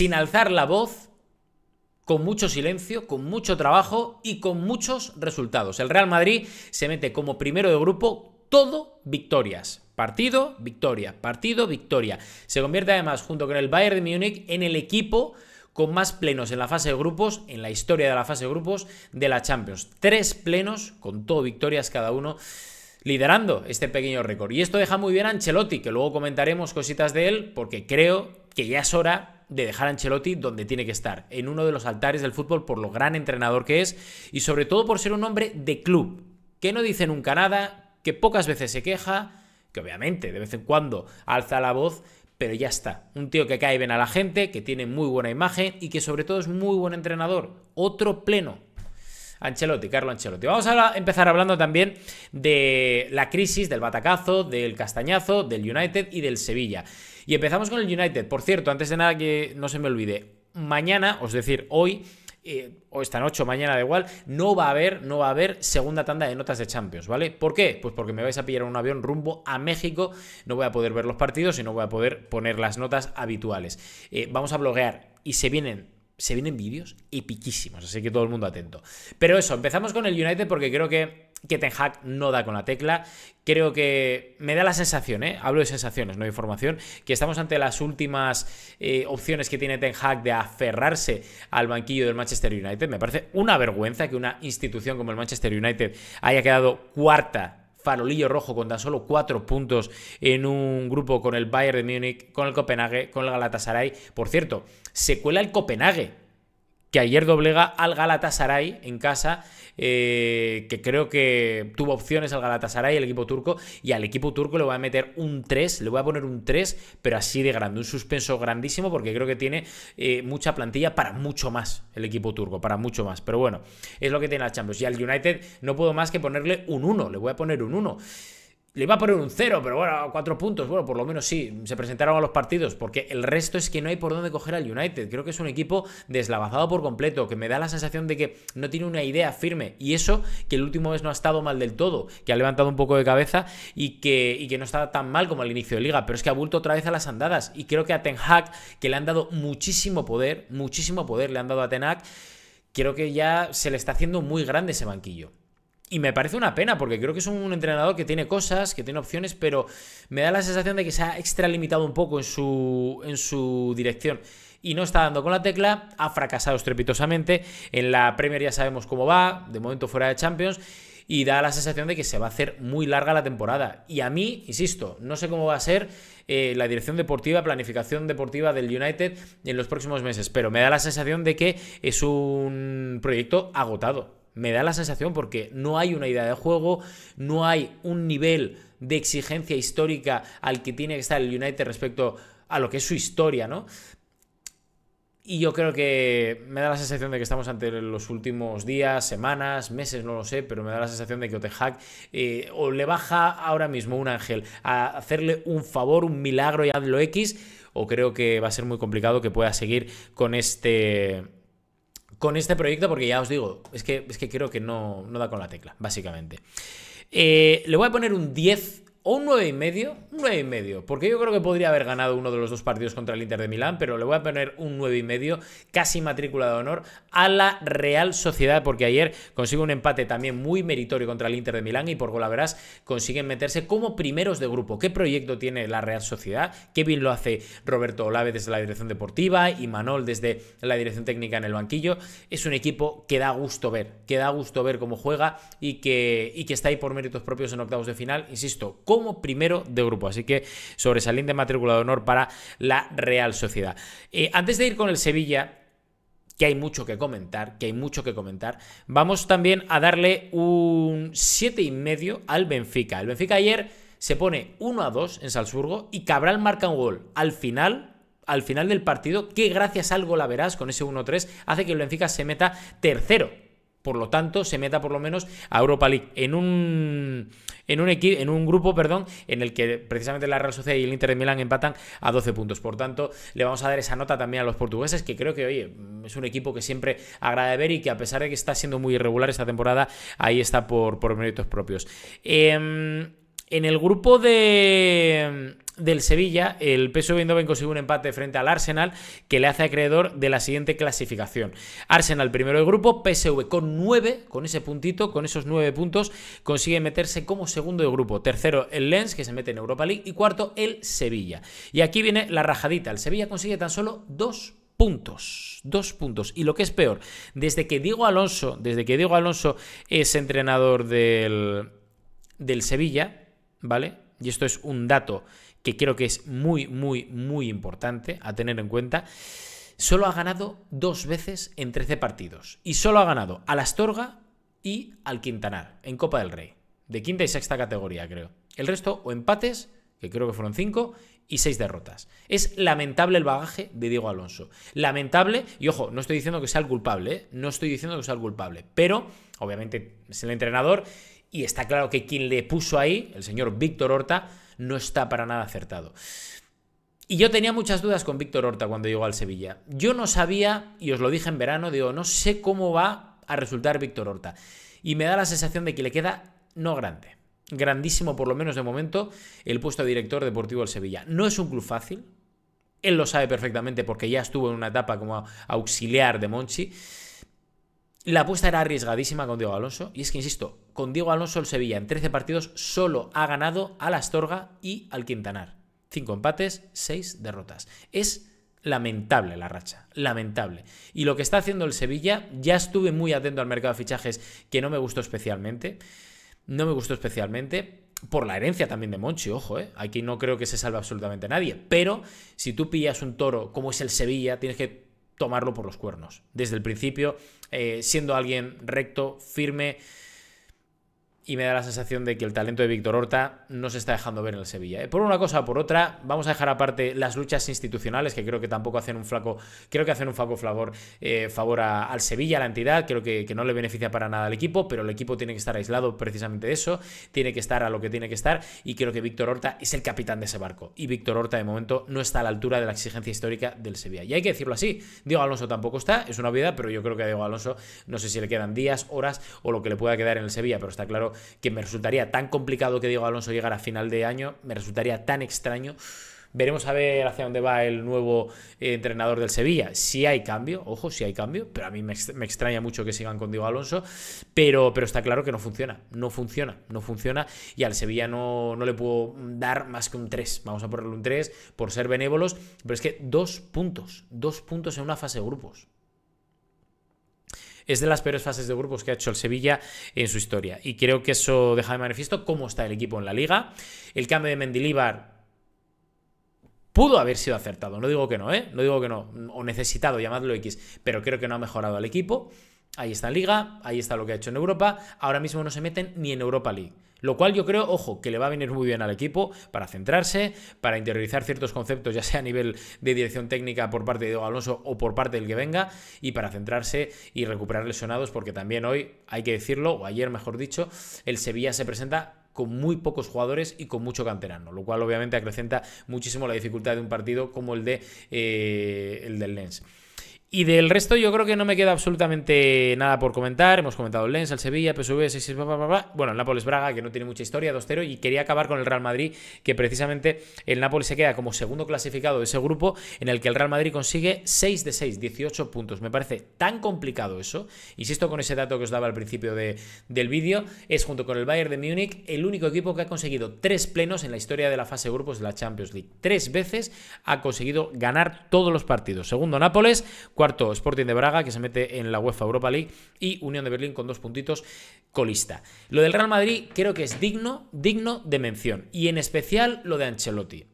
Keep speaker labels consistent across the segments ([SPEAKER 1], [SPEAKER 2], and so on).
[SPEAKER 1] sin alzar la voz, con mucho silencio, con mucho trabajo y con muchos resultados. El Real Madrid se mete como primero de grupo, todo victorias. Partido, victoria, partido, victoria. Se convierte además, junto con el Bayern de Múnich, en el equipo con más plenos en la fase de grupos, en la historia de la fase de grupos de la Champions. Tres plenos, con todo victorias cada uno, liderando este pequeño récord. Y esto deja muy bien a Ancelotti, que luego comentaremos cositas de él, porque creo que ya es hora de dejar a Ancelotti donde tiene que estar, en uno de los altares del fútbol por lo gran entrenador que es y sobre todo por ser un hombre de club, que no dice nunca nada, que pocas veces se queja, que obviamente de vez en cuando alza la voz, pero ya está. Un tío que cae bien a la gente, que tiene muy buena imagen y que sobre todo es muy buen entrenador. Otro pleno. Ancelotti, Carlo Ancelotti. Vamos a empezar hablando también de la crisis, del batacazo, del castañazo, del United y del Sevilla. Y empezamos con el United. Por cierto, antes de nada que no se me olvide, mañana, es decir, hoy... Eh, o esta noche o mañana da igual, no va a haber, no va a haber segunda tanda de notas de Champions, ¿vale? ¿Por qué? Pues porque me vais a pillar un avión rumbo a México, no voy a poder ver los partidos y no voy a poder poner las notas habituales. Eh, vamos a bloguear y se vienen se vienen vídeos epiquísimos, así que todo el mundo atento. Pero eso, empezamos con el United porque creo que que Ten Hag no da con la tecla. Creo que me da la sensación, ¿eh? hablo de sensaciones, no de información, que estamos ante las últimas eh, opciones que tiene Ten Hag de aferrarse al banquillo del Manchester United. Me parece una vergüenza que una institución como el Manchester United haya quedado cuarta farolillo rojo con tan solo cuatro puntos en un grupo con el Bayern de Múnich, con el Copenhague, con el Galatasaray. Por cierto, se cuela el Copenhague que ayer doblega al Galatasaray en casa, eh, que creo que tuvo opciones al Galatasaray, el equipo turco, y al equipo turco le voy a meter un 3, le voy a poner un 3, pero así de grande, un suspenso grandísimo, porque creo que tiene eh, mucha plantilla para mucho más el equipo turco, para mucho más, pero bueno, es lo que tiene la Champions. Y al United no puedo más que ponerle un 1, le voy a poner un 1. Le iba a poner un cero, pero bueno, cuatro puntos. Bueno, por lo menos sí, se presentaron a los partidos, porque el resto es que no hay por dónde coger al United. Creo que es un equipo deslavazado por completo, que me da la sensación de que no tiene una idea firme. Y eso, que el último mes no ha estado mal del todo, que ha levantado un poco de cabeza y que, no está tan mal como al inicio de liga. Pero es que ha vuelto otra vez a las andadas. Y creo que a Ten Hag, que le han dado muchísimo poder, muchísimo poder le han dado a Ten Hag, creo que ya se le está haciendo muy grande ese banquillo. Y me parece una pena porque creo que es un entrenador que tiene cosas, que tiene opciones, pero me da la sensación de que se ha extralimitado un poco en su, en su dirección y no está dando con la tecla, ha fracasado estrepitosamente, en la Premier ya sabemos cómo va, de momento fuera de Champions, y da la sensación de que se va a hacer muy larga la temporada. Y a mí, insisto, no sé cómo va a ser eh, la dirección deportiva, planificación deportiva del United en los próximos meses, pero me da la sensación de que es un proyecto agotado. Me da la sensación porque no hay una idea de juego, no hay un nivel de exigencia histórica al que tiene que estar el United respecto a lo que es su historia, ¿no? Y yo creo que me da la sensación de que estamos ante los últimos días, semanas, meses, no lo sé, pero me da la sensación de que Otehack eh, o le baja ahora mismo un ángel a hacerle un favor, un milagro y hazlo X, o creo que va a ser muy complicado que pueda seguir con este con este proyecto porque ya os digo, es que, es que creo que no, no da con la tecla, básicamente. Eh, le voy a poner un 10 o un 9,5 y medio, porque yo creo que podría haber ganado uno de los dos partidos contra el Inter de Milán, pero le voy a poner un y medio, casi matrícula de honor, a la Real Sociedad, porque ayer consigue un empate también muy meritorio contra el Inter de Milán y por verás consiguen meterse como primeros de grupo. ¿Qué proyecto tiene la Real Sociedad? Qué bien lo hace Roberto Olave desde la dirección deportiva y Manol desde la dirección técnica en el banquillo. Es un equipo que da gusto ver, que da gusto ver cómo juega y que, y que está ahí por méritos propios en octavos de final, insisto, como primero de grupo. Así que sobresaliente matrícula de honor para la Real Sociedad. Eh, antes de ir con el Sevilla, que hay mucho que comentar, que hay mucho que comentar. Vamos también a darle un 7,5 al Benfica. El Benfica ayer se pone 1 a 2 en Salzburgo y Cabral marca un gol al final. Al final del partido, que gracias al gol la verás con ese 1-3, hace que el Benfica se meta tercero por lo tanto, se meta por lo menos a Europa League en un, en un, en un grupo perdón, en el que precisamente la Real Sociedad y el Inter de Milán empatan a 12 puntos. Por tanto, le vamos a dar esa nota también a los portugueses, que creo que, oye, es un equipo que siempre agrada ver y que a pesar de que está siendo muy irregular esta temporada, ahí está por, por méritos propios. Em, en el grupo de, mm, del Sevilla, el PSV Eindhoven consigue un empate frente al Arsenal que le hace acreedor de la siguiente clasificación. Arsenal primero del grupo, PSV con 9, con ese puntito, con esos nueve puntos, consigue meterse como segundo de grupo. Tercero el Lens, que se mete en Europa League, y cuarto el Sevilla. Y aquí viene la rajadita, el Sevilla consigue tan solo 2 puntos, dos puntos. Y lo que es peor, desde que Diego Alonso, desde que Diego Alonso es entrenador del, del Sevilla, ¿vale? Y esto es un dato que creo que es muy, muy, muy importante a tener en cuenta. Solo ha ganado dos veces en 13 partidos. Y solo ha ganado al Astorga y al Quintanar en Copa del Rey. De quinta y sexta categoría, creo. El resto o empates, que creo que fueron cinco, y seis derrotas. Es lamentable el bagaje de Diego Alonso. Lamentable, y ojo, no estoy diciendo que sea el culpable, ¿eh? no estoy diciendo que sea el culpable, pero obviamente es el entrenador y está claro que quien le puso ahí, el señor Víctor Horta, no está para nada acertado. Y yo tenía muchas dudas con Víctor Horta cuando llegó al Sevilla. Yo no sabía, y os lo dije en verano, digo, no sé cómo va a resultar Víctor Horta. Y me da la sensación de que le queda no grande, grandísimo por lo menos de momento, el puesto de director deportivo del Sevilla. No es un club fácil, él lo sabe perfectamente porque ya estuvo en una etapa como auxiliar de Monchi. La apuesta era arriesgadísima con Diego Alonso, y es que, insisto, con Diego Alonso el Sevilla en 13 partidos solo ha ganado al Astorga y al Quintanar. cinco empates, seis derrotas. Es lamentable la racha, lamentable. Y lo que está haciendo el Sevilla, ya estuve muy atento al mercado de fichajes que no me gustó especialmente, no me gustó especialmente, por la herencia también de Monchi, ojo, ¿eh? aquí no creo que se salve absolutamente nadie, pero si tú pillas un toro como es el Sevilla, tienes que tomarlo por los cuernos. Desde el principio, eh, siendo alguien recto, firme, y me da la sensación de que el talento de Víctor Horta no se está dejando ver en el Sevilla. ¿eh? Por una cosa o por otra, vamos a dejar aparte las luchas institucionales, que creo que tampoco hacen un flaco, creo que hacen un flaco favor, eh, favor al Sevilla, a la entidad, creo que, que, no le beneficia para nada al equipo, pero el equipo tiene que estar aislado precisamente de eso, tiene que estar a lo que tiene que estar, y creo que Víctor Horta es el capitán de ese barco. Y Víctor Horta, de momento, no está a la altura de la exigencia histórica del Sevilla. Y hay que decirlo así, Diego Alonso tampoco está, es una obviedad, pero yo creo que a Diego Alonso, no sé si le quedan días, horas o lo que le pueda quedar en el Sevilla, pero está claro que me resultaría tan complicado que Diego Alonso llegara a final de año, me resultaría tan extraño. Veremos a ver hacia dónde va el nuevo eh, entrenador del Sevilla. Si hay cambio, ojo, si hay cambio, pero a mí me, extraña mucho que sigan con Diego Alonso, pero, pero está claro que no funciona, no funciona, no funciona y al Sevilla no, no le puedo dar más que un 3. Vamos a ponerle un 3 por ser benévolos, pero es que dos puntos, dos puntos en una fase de grupos es de las peores fases de grupos que ha hecho el Sevilla en su historia. Y creo que eso deja de manifiesto cómo está el equipo en la liga. El cambio de Mendilibar pudo haber sido acertado, no digo que no, ¿eh? no digo que no, o necesitado, llamadlo X, pero creo que no ha mejorado al equipo. Ahí está Liga, ahí está lo que ha hecho en Europa. Ahora mismo no se meten ni en Europa League. Lo cual yo creo, ojo, que le va a venir muy bien al equipo para centrarse, para interiorizar ciertos conceptos, ya sea a nivel de dirección técnica por parte de Diego Alonso o por parte del que venga, y para centrarse y recuperar lesionados, porque también hoy, hay que decirlo, o ayer mejor dicho, el Sevilla se presenta con muy pocos jugadores y con mucho canterano, lo cual obviamente acrecenta muchísimo la dificultad de un partido como el, de, eh, el del Lens. Y del resto yo creo que no me queda absolutamente nada por comentar. Hemos comentado el Lens, el Sevilla, PSV, 6 bla, bla, bla. bueno, el Nápoles Braga, que no tiene mucha historia, 2-0, y quería acabar con el Real Madrid, que precisamente el Nápoles se queda como segundo clasificado de ese grupo, en el que el Real Madrid consigue 6 de 6, 18 puntos. Me parece tan complicado eso, insisto con ese dato que os daba al principio del vídeo, es junto con el Bayern de Múnich el único equipo que ha conseguido tres plenos en la historia de la fase grupos de la Champions League. Tres veces ha conseguido ganar todos los partidos. Segundo Nápoles, Cuarto, Sporting de Braga, que se mete en la UEFA Europa League. Y Unión de Berlín con dos puntitos colista. Lo del Real Madrid creo que es digno, digno de mención. Y en especial lo de Ancelotti.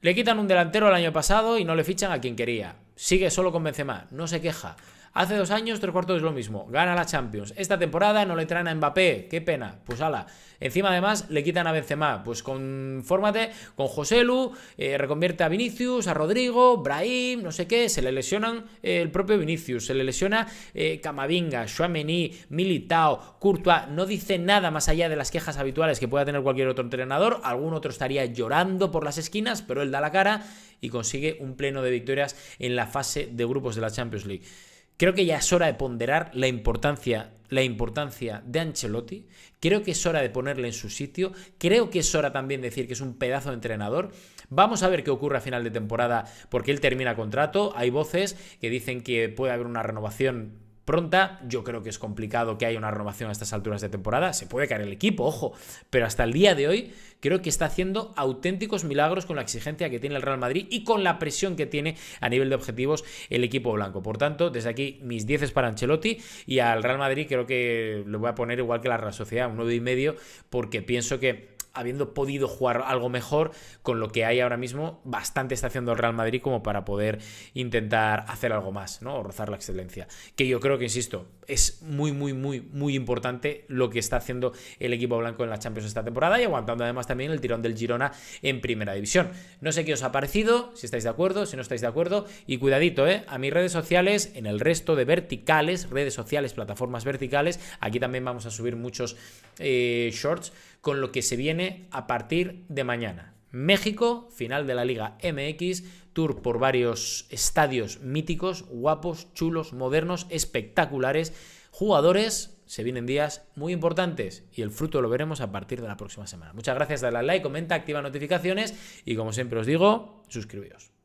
[SPEAKER 1] Le quitan un delantero el año pasado y no le fichan a quien quería. Sigue solo con Benzema, no se queja. Hace dos años, tres cuartos es lo mismo. Gana la Champions. Esta temporada no le traen a Mbappé. Qué pena. Pues ala. Encima, además, le quitan a Benzema. Pues confórmate con Joselu, Lu, eh, reconvierte a Vinicius, a Rodrigo, Brahim, no sé qué. Se le lesionan eh, el propio Vinicius. Se le lesiona eh, Camavinga, Chouameni, Militao, Courtois. No dice nada más allá de las quejas habituales que pueda tener cualquier otro entrenador. Algún otro estaría llorando por las esquinas, pero él da la cara y consigue un pleno de victorias en la fase de grupos de la Champions League. Creo que ya es hora de ponderar la importancia, la importancia de Ancelotti. Creo que es hora de ponerle en su sitio. Creo que es hora también de decir que es un pedazo de entrenador. Vamos a ver qué ocurre a final de temporada porque él termina contrato. Hay voces que dicen que puede haber una renovación pronta. Yo creo que es complicado que haya una renovación a estas alturas de temporada. Se puede caer el equipo, ojo, pero hasta el día de hoy creo que está haciendo auténticos milagros con la exigencia que tiene el Real Madrid y con la presión que tiene a nivel de objetivos el equipo blanco. Por tanto, desde aquí mis 10 es para Ancelotti y al Real Madrid creo que lo voy a poner igual que la Real Sociedad, un 9 y medio, porque pienso que habiendo podido jugar algo mejor con lo que hay ahora mismo, bastante está haciendo el Real Madrid como para poder intentar hacer algo más, ¿no? O rozar la excelencia. Que yo creo que, insisto, es muy, muy, muy, muy importante lo que está haciendo el equipo blanco en la Champions esta temporada y aguantando además también el tirón del Girona en primera división. No sé qué os ha parecido, si estáis de acuerdo, si no estáis de acuerdo, y cuidadito, ¿eh? A mis redes sociales, en el resto de verticales, redes sociales, plataformas verticales, aquí también vamos a subir muchos eh, shorts con lo que se viene a partir de mañana. México, final de la Liga MX, tour por varios estadios míticos, guapos, chulos, modernos, espectaculares, jugadores, se vienen días muy importantes y el fruto lo veremos a partir de la próxima semana. Muchas gracias, dale al like, comenta, activa notificaciones y como siempre os digo, suscribíos.